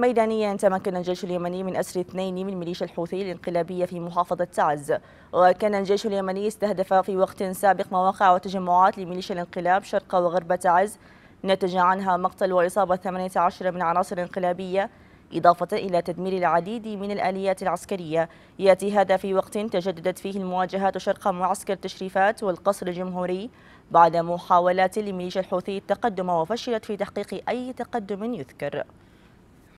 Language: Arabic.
ميدانيا تمكن الجيش اليمني من أسر اثنين من ميليشيا الحوثي الانقلابية في محافظة تعز وكان الجيش اليمني استهدف في وقت سابق مواقع وتجمعات لميليشيا الانقلاب شرق وغرب تعز نتج عنها مقتل وإصابة 18 من عناصر انقلابية إضافة إلى تدمير العديد من الآليات العسكرية يأتي هذا في وقت تجددت فيه المواجهات شرق معسكر تشريفات والقصر الجمهوري بعد محاولات لميليشيا الحوثي التقدم وفشلت في تحقيق أي تقدم يذكر